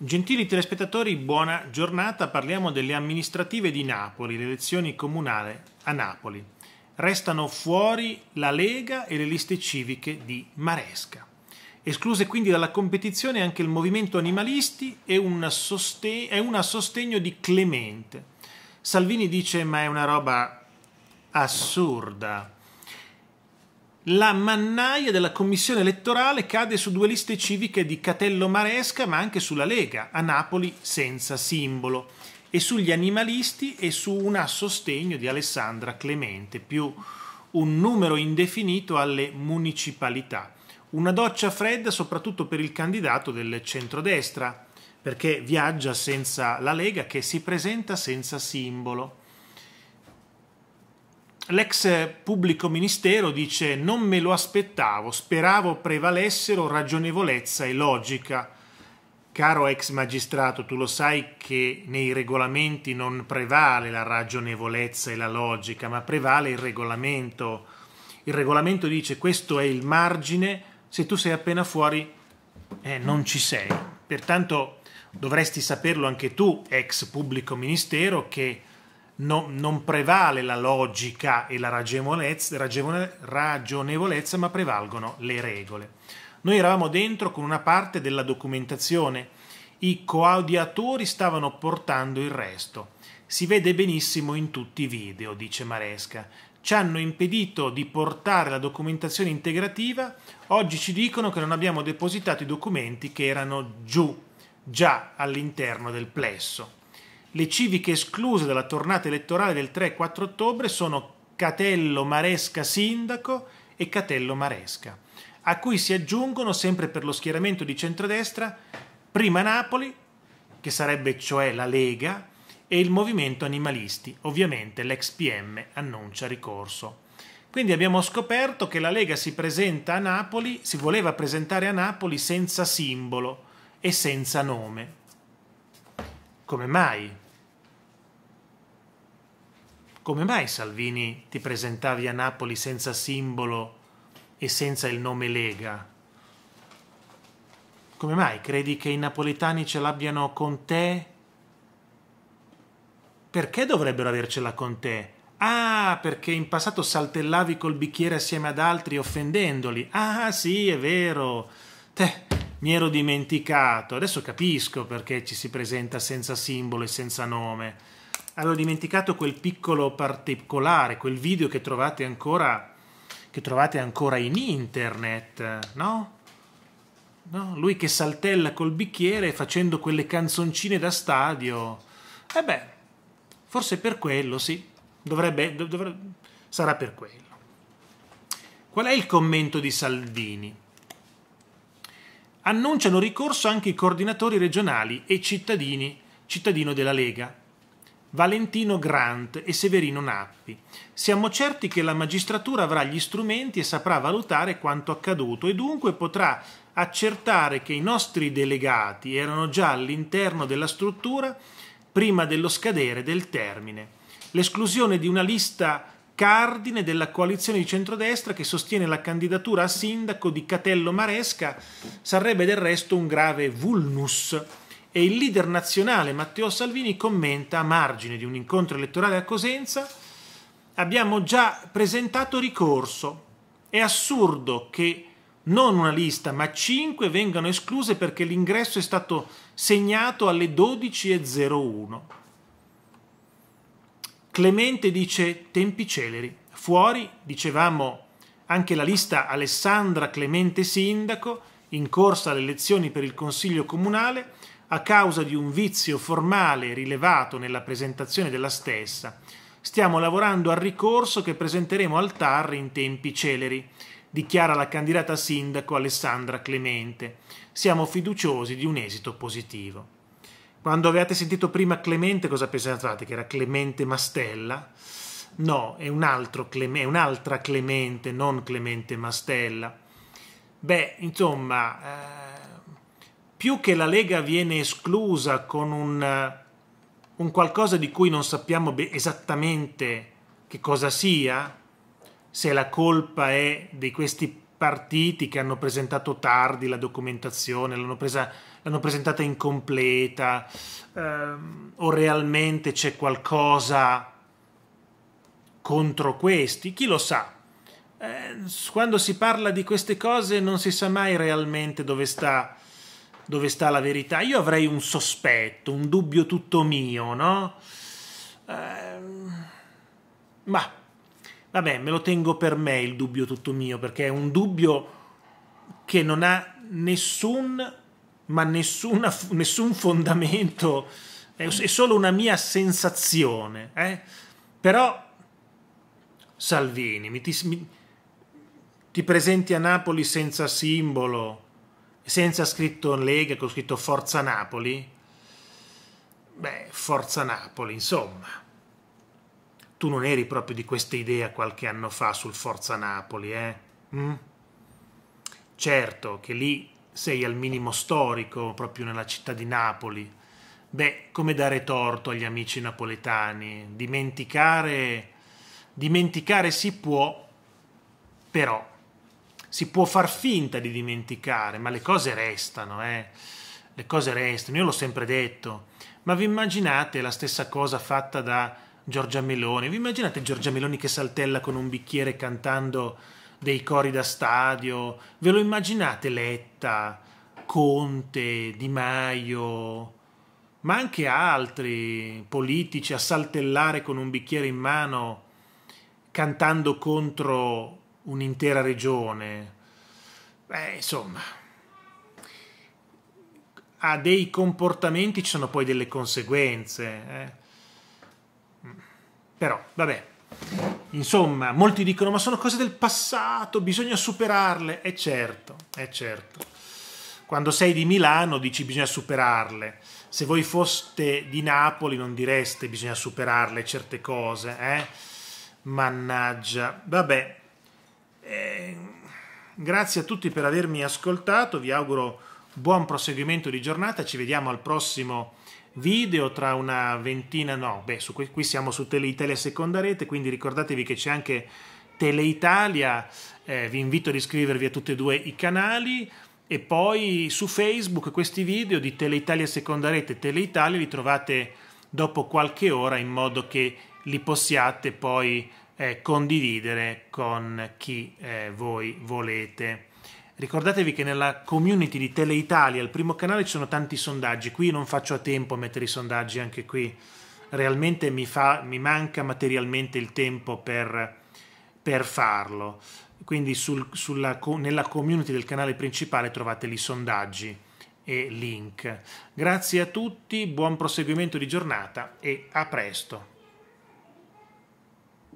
Gentili telespettatori, buona giornata. Parliamo delle amministrative di Napoli, le elezioni comunali a Napoli. Restano fuori la Lega e le liste civiche di Maresca. Escluse quindi dalla competizione anche il movimento animalisti e una, soste- sostegno di Clemente. Salvini dice ma è una roba assurda la mannaia della commissione elettorale cade su due liste civiche di Catello Maresca, ma anche sulla Lega, a Napoli senza simbolo, e sugli animalisti e su un assostegno di Alessandra Clemente, più un numero indefinito alle municipalità. Una doccia fredda soprattutto per il candidato del centrodestra, perché viaggia senza la Lega che si presenta senza simbolo l'ex pubblico ministero dice non me lo aspettavo, speravo prevalessero ragionevolezza e logica. Caro ex magistrato, tu lo sai che nei regolamenti non prevale la ragionevolezza e la logica, ma prevale il regolamento. Il regolamento dice questo è il margine, se tu sei appena fuori eh, non ci sei. Pertanto dovresti saperlo anche tu, ex pubblico ministero, che no, non prevale la logica e la ragione, ragionevolezza, ma prevalgono le regole. Noi eravamo dentro con una parte della documentazione, i coaudiatori stavano portando il resto. Si vede benissimo in tutti i video, dice Maresca. Ci hanno impedito di portare la documentazione integrativa, oggi ci dicono che non abbiamo depositato i documenti che erano giù, già all'interno del plesso. Le civiche escluse dalla tornata elettorale del 3-4 ottobre sono Catello Maresca Sindaco e Catello Maresca, a cui si aggiungono sempre per lo schieramento di centrodestra prima Napoli, che sarebbe cioè la Lega, e il movimento animalisti. Ovviamente l'ex PM annuncia ricorso. Quindi abbiamo scoperto che la Lega si presenta a Napoli, si voleva presentare a Napoli senza simbolo e senza nome come mai? Come mai Salvini ti presentavi a Napoli senza simbolo e senza il nome Lega? Come mai? Credi che i napoletani ce l'abbiano con te? Perché dovrebbero avercela con te? Ah, perché in passato saltellavi col bicchiere assieme ad altri offendendoli. Ah, sì, è vero. Te, mi ero dimenticato, adesso capisco perché ci si presenta senza simbolo e senza nome, avevo dimenticato quel piccolo particolare, quel video che trovate ancora, che trovate ancora in internet, no? no? Lui che saltella col bicchiere facendo quelle canzoncine da stadio. E eh beh, forse per quello, sì. Dovrebbe, dovrebbe sarà per quello. Qual è il commento di Salvini? annunciano ricorso anche i coordinatori regionali e cittadini, cittadino della Lega, Valentino Grant e Severino Nappi. Siamo certi che la magistratura avrà gli strumenti e saprà valutare quanto accaduto e dunque potrà accertare che i nostri delegati erano già all'interno della struttura prima dello scadere del termine. L'esclusione di una lista cardine della coalizione di centrodestra che sostiene la candidatura a sindaco di Catello Maresca, sarebbe del resto un grave vulnus. E il leader nazionale Matteo Salvini commenta a margine di un incontro elettorale a Cosenza, abbiamo già presentato ricorso. È assurdo che non una lista, ma cinque vengano escluse perché l'ingresso è stato segnato alle 12.01. Clemente dice tempi celeri. Fuori, dicevamo, anche la lista Alessandra Clemente Sindaco, in corsa alle elezioni per il Consiglio Comunale, a causa di un vizio formale rilevato nella presentazione della stessa. Stiamo lavorando al ricorso che presenteremo al TAR in tempi celeri, dichiara la candidata sindaco Alessandra Clemente. Siamo fiduciosi di un esito positivo. Quando avevate sentito prima Clemente, cosa pensate? Che era Clemente Mastella? No, è, un Clemente, è un'altra Clemente, non Clemente Mastella. Beh, insomma, eh, più che la Lega viene esclusa con un, eh, un qualcosa di cui non sappiamo esattamente che cosa sia, se la colpa è di questi partiti che hanno presentato tardi la documentazione, l'hanno presa l'hanno presentata incompleta ehm, o realmente c'è qualcosa contro questi, chi lo sa. Eh, quando si parla di queste cose non si sa mai realmente dove sta, dove sta la verità. Io avrei un sospetto, un dubbio tutto mio, no? Eh, ma vabbè, me lo tengo per me il dubbio tutto mio, perché è un dubbio che non ha nessun ma nessuna, nessun fondamento, è, solo una mia sensazione. Eh? Però, Salvini, mi ti, mi, ti presenti a Napoli senza simbolo, senza scritto Lega, con scritto Forza Napoli? Beh, Forza Napoli, insomma tu non eri proprio di questa idea qualche anno fa sul Forza Napoli, eh? Mm? Certo che lì sei al minimo storico proprio nella città di Napoli. Beh, come dare torto agli amici napoletani? Dimenticare, dimenticare si può, però si può far finta di dimenticare, ma le cose restano, eh? Le cose restano, io l'ho sempre detto. Ma vi immaginate la stessa cosa fatta da Giorgia Meloni? Vi immaginate Giorgia Meloni che saltella con un bicchiere cantando dei cori da stadio. Ve lo immaginate Letta, Conte, Di Maio, ma anche altri politici a saltellare con un bicchiere in mano cantando contro un'intera regione. Beh, insomma, a dei comportamenti ci sono poi delle conseguenze. Eh? Però, vabbè. Insomma, molti dicono ma sono cose del passato, bisogna superarle. E certo, è certo. Quando sei di Milano dici bisogna superarle. Se voi foste di Napoli non direste bisogna superarle certe cose, eh? Mannaggia. Vabbè. Eh, grazie a tutti per avermi ascoltato, vi auguro buon proseguimento di giornata, ci vediamo al prossimo video tra una ventina, no, beh, su, qui siamo su Teleitalia seconda rete, quindi ricordatevi che c'è anche Teleitalia, eh, vi invito ad iscrivervi a tutti e due i canali e poi su Facebook questi video di Teleitalia seconda rete e Teleitalia li trovate dopo qualche ora in modo che li possiate poi eh, condividere con chi eh, voi volete. Ricordatevi che nella community di Teleitalia, il primo canale, ci sono tanti sondaggi. Qui non faccio a tempo a mettere i sondaggi anche qui. Realmente mi, fa, mi manca materialmente il tempo per, per farlo. Quindi sul, sulla, nella community del canale principale trovate i sondaggi e link. Grazie a tutti, buon proseguimento di giornata e a presto.